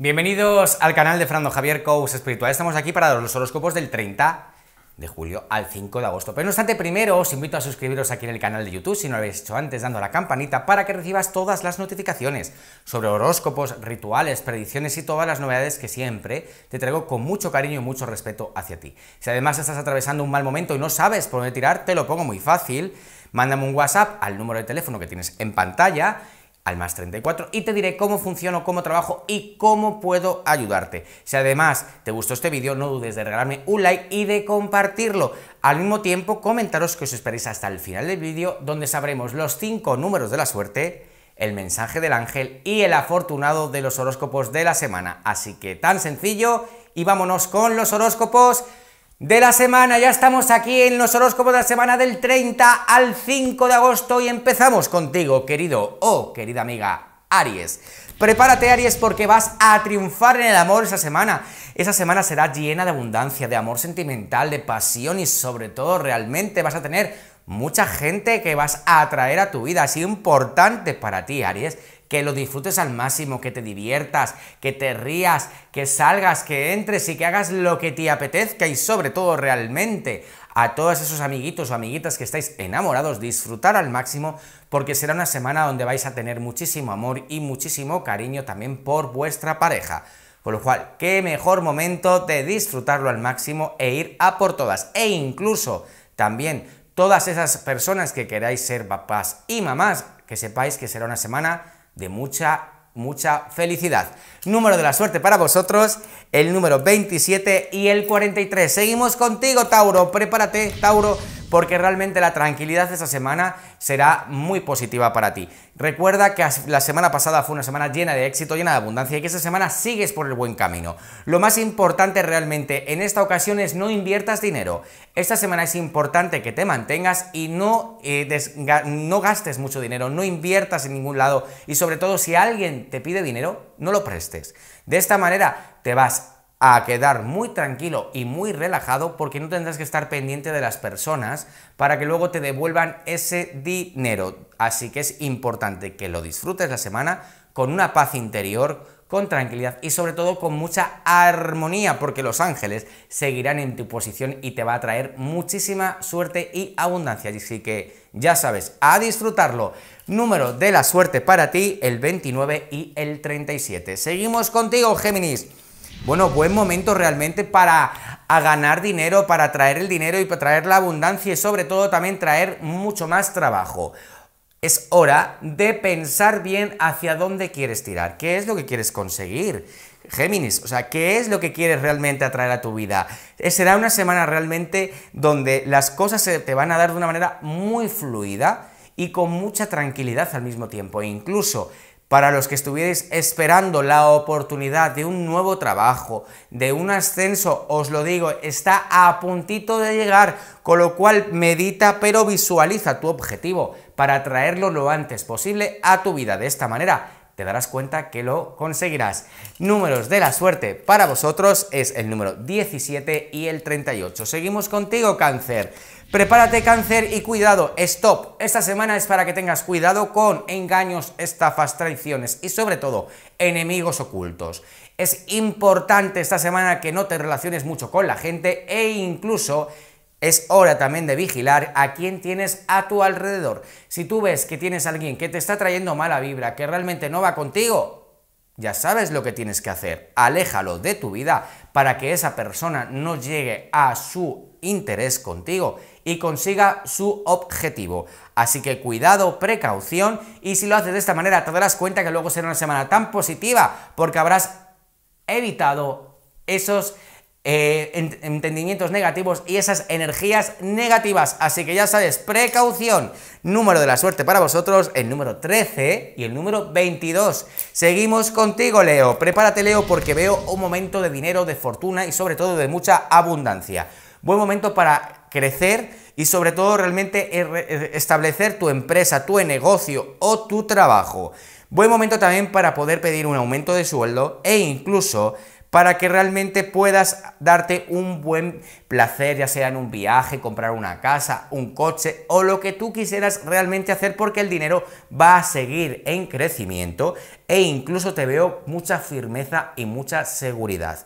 Bienvenidos al canal de Frando Javier Cous Espiritual. Estamos aquí para los horóscopos del 30 de julio al 5 de agosto. Pero no obstante, primero os invito a suscribiros aquí en el canal de YouTube si no lo habéis hecho antes, dando a la campanita para que recibas todas las notificaciones sobre horóscopos, rituales, predicciones y todas las novedades que siempre te traigo con mucho cariño y mucho respeto hacia ti. Si además estás atravesando un mal momento y no sabes por dónde tirar, te lo pongo muy fácil. Mándame un WhatsApp al número de teléfono que tienes en pantalla al más 34 y te diré cómo funciono, cómo trabajo y cómo puedo ayudarte. Si además te gustó este vídeo, no dudes de regalarme un like y de compartirlo. Al mismo tiempo, comentaros que os esperéis hasta el final del vídeo, donde sabremos los 5 números de la suerte, el mensaje del ángel y el afortunado de los horóscopos de la semana. Así que tan sencillo y vámonos con los horóscopos de la semana. Ya estamos aquí en los horóscopos de la semana del 30 al 5 de agosto y empezamos contigo, querido o querida amiga Aries. Prepárate Aries porque vas a triunfar en el amor esa semana. Esa semana será llena de abundancia, de amor sentimental, de pasión y sobre todo realmente vas a tener mucha gente que vas a atraer a tu vida. Es importante para ti Aries que lo disfrutes al máximo, que te diviertas, que te rías, que salgas, que entres y que hagas lo que te apetezca y sobre todo realmente a todos esos amiguitos o amiguitas que estáis enamorados, disfrutar al máximo porque será una semana donde vais a tener muchísimo amor y muchísimo cariño también por vuestra pareja. con lo cual, qué mejor momento de disfrutarlo al máximo e ir a por todas. E incluso también todas esas personas que queráis ser papás y mamás, que sepáis que será una semana de mucha, mucha felicidad. Número de la suerte para vosotros, el número 27 y el 43. Seguimos contigo, Tauro. Prepárate, Tauro porque realmente la tranquilidad de esta semana será muy positiva para ti. Recuerda que la semana pasada fue una semana llena de éxito, llena de abundancia y que esta semana sigues por el buen camino. Lo más importante realmente en esta ocasión es no inviertas dinero. Esta semana es importante que te mantengas y no, eh, no gastes mucho dinero, no inviertas en ningún lado y sobre todo si alguien te pide dinero, no lo prestes. De esta manera te vas a quedar muy tranquilo y muy relajado porque no tendrás que estar pendiente de las personas para que luego te devuelvan ese dinero. Así que es importante que lo disfrutes la semana con una paz interior, con tranquilidad y sobre todo con mucha armonía, porque los ángeles seguirán en tu posición y te va a traer muchísima suerte y abundancia. Así que ya sabes, a disfrutarlo. Número de la suerte para ti, el 29 y el 37. Seguimos contigo, Géminis. Bueno, buen momento realmente para ganar dinero, para traer el dinero y para traer la abundancia y sobre todo también traer mucho más trabajo. Es hora de pensar bien hacia dónde quieres tirar, qué es lo que quieres conseguir. Géminis, o sea, ¿qué es lo que quieres realmente atraer a tu vida? Eh, será una semana realmente donde las cosas se te van a dar de una manera muy fluida y con mucha tranquilidad al mismo tiempo. E incluso para los que estuvierais esperando la oportunidad de un nuevo trabajo, de un ascenso, os lo digo, está a puntito de llegar, con lo cual medita pero visualiza tu objetivo para traerlo lo antes posible a tu vida. De esta manera te darás cuenta que lo conseguirás. Números de la suerte para vosotros es el número 17 y el 38. Seguimos contigo, cáncer. Prepárate cáncer y cuidado, stop. Esta semana es para que tengas cuidado con engaños, estafas, traiciones y sobre todo enemigos ocultos. Es importante esta semana que no te relaciones mucho con la gente e incluso es hora también de vigilar a quién tienes a tu alrededor. Si tú ves que tienes a alguien que te está trayendo mala vibra, que realmente no va contigo, ya sabes lo que tienes que hacer. Aléjalo de tu vida para que esa persona no llegue a su interés contigo y consiga su objetivo. Así que cuidado, precaución y si lo haces de esta manera te darás cuenta que luego será una semana tan positiva porque habrás evitado esos eh, entendimientos negativos y esas energías negativas. Así que ya sabes, precaución. Número de la suerte para vosotros, el número 13 y el número 22. Seguimos contigo, Leo. Prepárate, Leo, porque veo un momento de dinero, de fortuna y sobre todo de mucha abundancia. Buen momento para crecer y sobre todo realmente e-, e-, establecer tu empresa, tu negocio o tu trabajo. Buen momento también para poder pedir un aumento de sueldo e incluso para que realmente puedas darte un buen placer, ya sea en un viaje, comprar una casa, un coche o lo que tú quisieras realmente hacer porque el dinero va a seguir en crecimiento e incluso te veo mucha firmeza y mucha seguridad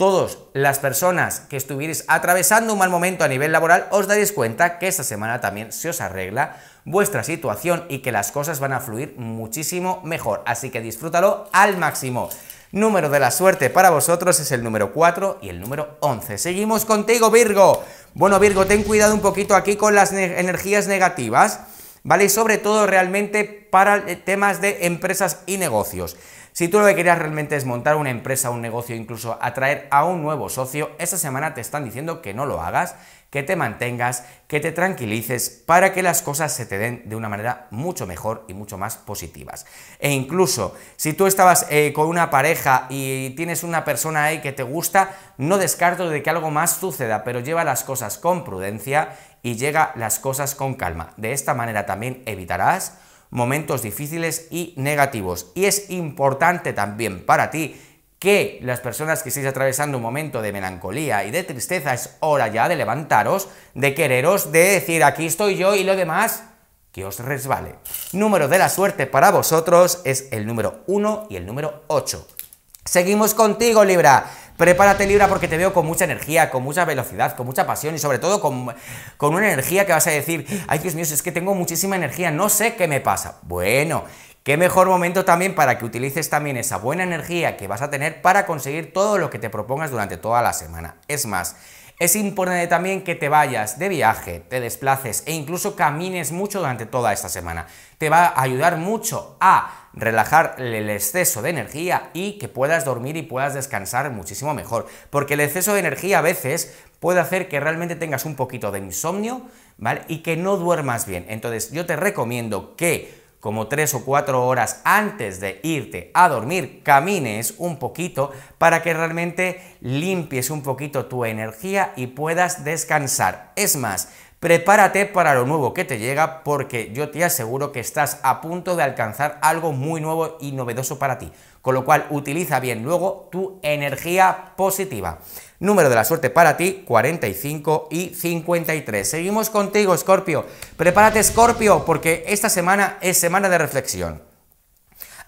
todas las personas que estuvierais atravesando un mal momento a nivel laboral, os daréis cuenta que esta semana también se os arregla vuestra situación y que las cosas van a fluir muchísimo mejor. Así que disfrútalo al máximo. Número de la suerte para vosotros es el número 4 y el número 11. Seguimos contigo, Virgo. Bueno, Virgo, ten cuidado un poquito aquí con las energías negativas, ¿vale? Y sobre todo realmente para eh, temas de empresas y negocios. Si tú lo que querías realmente es montar una empresa, un negocio, incluso atraer a un nuevo socio, esta semana te están diciendo que no lo hagas, que te mantengas, que te tranquilices para que las cosas se te den de una manera mucho mejor y mucho más positivas. E incluso si tú estabas eh, con una pareja y tienes una persona ahí que te gusta, no descarto de que algo más suceda, pero lleva las cosas con prudencia y llega las cosas con calma. De esta manera también evitarás momentos difíciles y negativos. Y es importante también para ti que las personas que estéis atravesando un momento de melancolía y de tristeza es hora ya de levantaros, de quereros, de decir aquí estoy yo y lo demás que os resbale. Número de la suerte para vosotros es el número 1 y el número 8. Seguimos contigo Libra. Prepárate Libra porque te veo con mucha energía, con mucha velocidad, con mucha pasión y sobre todo con, una energía que vas a decir, ay Dios mío, es que tengo muchísima energía, no sé qué me pasa. Bueno, Qué mejor momento también para que utilices también esa buena energía que vas a tener para conseguir todo lo que te propongas durante toda la semana. Es más, es importante también que te vayas de viaje, te desplaces e incluso camines mucho durante toda esta semana. Te va a ayudar mucho a relajar el exceso de energía y que puedas dormir y puedas descansar muchísimo mejor. Porque el exceso de energía a veces puede hacer que realmente tengas un poquito de insomnio, Y que no duermas bien. Entonces yo te recomiendo que como tres o cuatro horas antes de irte a dormir, camines un poquito para que realmente limpies un poquito tu energía y puedas descansar. Es más, Prepárate para lo nuevo que te llega porque yo te aseguro que estás a punto de alcanzar algo muy nuevo y novedoso para ti, con lo cual utiliza bien luego tu energía positiva. Número de la suerte para ti, 45 y 53. Seguimos contigo, Scorpio. Prepárate, Scorpio, porque esta semana es semana de reflexión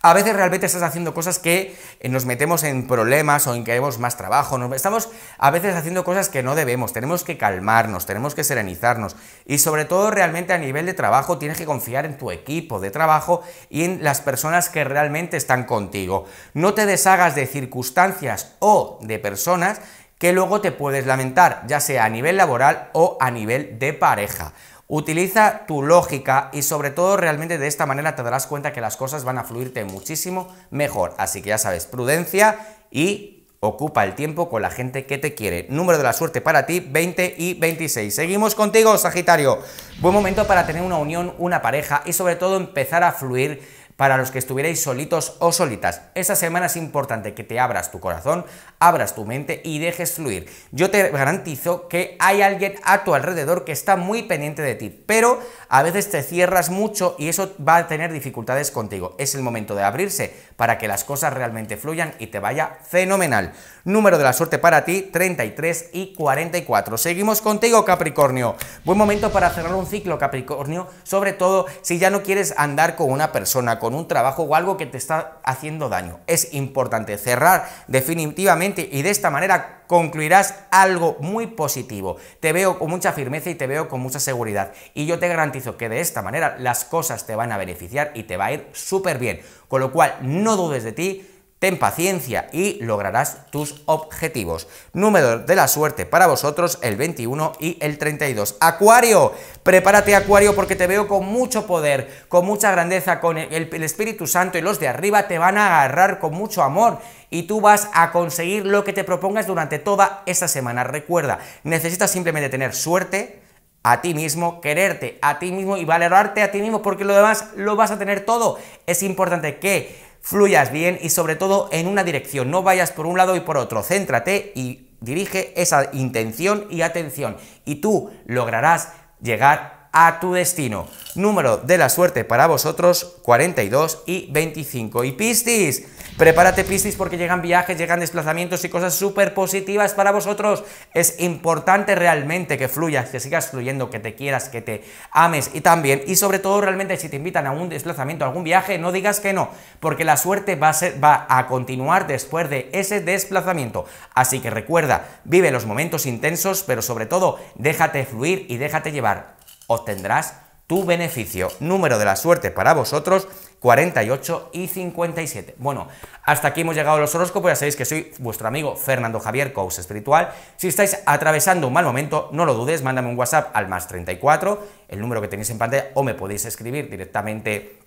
a veces realmente estás haciendo cosas que eh, nos metemos en problemas o en que queremos más trabajo, estamos a veces haciendo cosas que no debemos, tenemos que calmarnos, tenemos que serenizarnos y sobre todo realmente a nivel de trabajo tienes que confiar en tu equipo de trabajo y en las personas que realmente están contigo. No te deshagas de circunstancias o de personas que luego te puedes lamentar, ya sea a nivel laboral o a nivel de pareja. Utiliza tu lógica y sobre todo realmente de esta manera te darás cuenta que las cosas van a fluirte muchísimo mejor. Así que ya sabes, prudencia y ocupa el tiempo con la gente que te quiere. Número de la suerte para ti, 20 y 26. Seguimos contigo, Sagitario. Buen momento para tener una unión, una pareja y sobre todo empezar a fluir para los que estuvierais solitos o solitas. Esta semana es importante que te abras tu corazón, abras tu mente y dejes fluir. Yo te garantizo que hay alguien a tu alrededor que está muy pendiente de ti, pero a veces te cierras mucho y eso va a tener dificultades contigo. Es el momento de abrirse para que las cosas realmente fluyan y te vaya fenomenal. Número de la suerte para ti, 33 y 44. Seguimos contigo, Capricornio. Buen momento para cerrar un ciclo, Capricornio, sobre todo si ya no quieres andar con una persona, con un trabajo o algo que te está haciendo daño. Es importante cerrar definitivamente y de esta manera concluirás algo muy positivo. Te veo con mucha firmeza y te veo con mucha seguridad. Y yo te garantizo que de esta manera las cosas te van a beneficiar y te va a ir súper bien. Con lo cual, no dudes de ti, Ten paciencia y lograrás tus objetivos. Número de la suerte para vosotros el 21 y el 32. Acuario, prepárate Acuario porque te veo con mucho poder, con mucha grandeza, con el, Espíritu Santo y los de arriba te van a agarrar con mucho amor y tú vas a conseguir lo que te propongas durante toda esta semana. Recuerda, necesitas simplemente tener suerte, a ti mismo, quererte a ti mismo y valorarte a ti mismo, porque lo demás lo vas a tener todo. Es importante que fluyas bien y sobre todo en una dirección, no vayas por un lado y por otro, céntrate y dirige esa intención y atención y tú lograrás llegar a tu destino. Número de la suerte para vosotros, 42 y 25. Y pistis, prepárate pistis porque llegan viajes, llegan desplazamientos y cosas súper positivas para vosotros. Es importante realmente que fluyas, que sigas fluyendo, que te quieras, que te ames y también, y sobre todo realmente si te invitan a un desplazamiento, a algún viaje, no digas que no, porque la suerte va a continuar después de ese desplazamiento. Así que recuerda, vive los momentos intensos, pero sobre todo déjate fluir y déjate llevar obtendrás tu beneficio. Número de la suerte para vosotros, 48 y 57. Bueno, hasta aquí hemos llegado a los horóscopos, ya sabéis que soy vuestro amigo Fernando Javier Cous Espiritual. Si estáis atravesando un mal momento, no lo dudes, mándame un WhatsApp al más 34, el número que tenéis en pantalla, o me podéis escribir directamente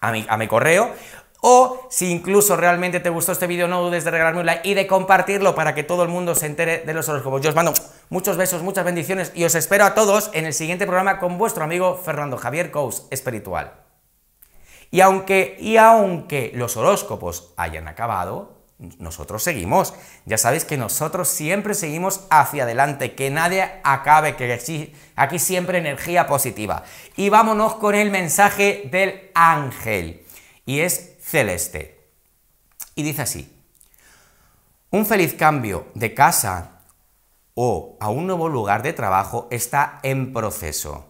a mi, a mi correo, o si incluso realmente te gustó este vídeo, no dudes de regalarme un like y de compartirlo para que todo el mundo se entere de los horóscopos. Yo os mando muchos besos, muchas bendiciones y os espero a todos en el siguiente programa con vuestro amigo Fernando Javier Cous, espiritual. Y aunque, y aunque los horóscopos hayan acabado, nosotros seguimos. Ya sabéis que nosotros siempre seguimos hacia adelante, que nadie acabe, que aquí siempre energía positiva. Y vámonos con el mensaje del ángel y es celeste. Y dice así, un feliz cambio de casa o a un nuevo lugar de trabajo está en proceso.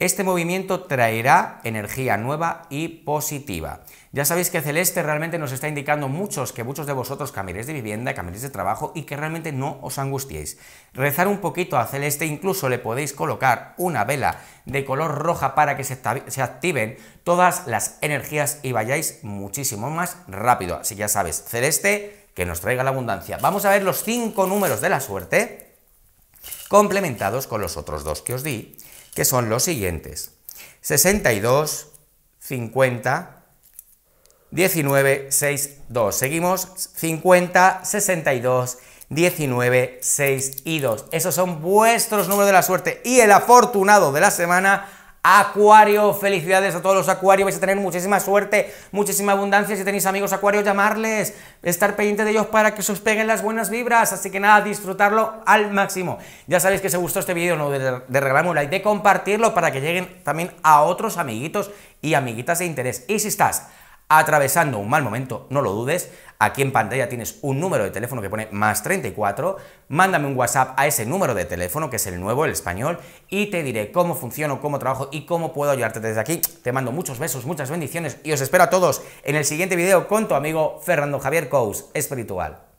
Este movimiento traerá energía nueva y positiva. Ya sabéis que Celeste realmente nos está indicando muchos, que muchos de vosotros cambiéis de vivienda, cambiaréis de trabajo y que realmente no os angustiéis. Rezar un poquito a Celeste, incluso le podéis colocar una vela de color roja para que se, activen todas las energías y vayáis muchísimo más rápido. Así que ya sabes, Celeste, que nos traiga la abundancia. Vamos a ver los cinco números de la suerte complementados con los otros dos que os di que son los siguientes. 62, 50, 19, 6, 2. Seguimos 50, 62, 19, 6 y 2. Esos son vuestros números de la suerte. Y el afortunado de la semana Acuario, felicidades a todos los acuarios, vais a tener muchísima suerte, muchísima abundancia, si tenéis amigos acuarios, llamarles, estar pendiente de ellos para que se os peguen las buenas vibras, así que nada, disfrutarlo al máximo. Ya sabéis que si os gustó este vídeo, no de, de regalarme un like, de compartirlo para que lleguen también a otros amiguitos y amiguitas de interés. Y si estás atravesando un mal momento, no lo dudes. Aquí en pantalla tienes un número de teléfono que pone más 34. Mándame un WhatsApp a ese número de teléfono, que es el nuevo, el español, y te diré cómo funciono, cómo trabajo y cómo puedo ayudarte desde aquí. Te mando muchos besos, muchas bendiciones y os espero a todos en el siguiente video con tu amigo Fernando Javier Cous, espiritual.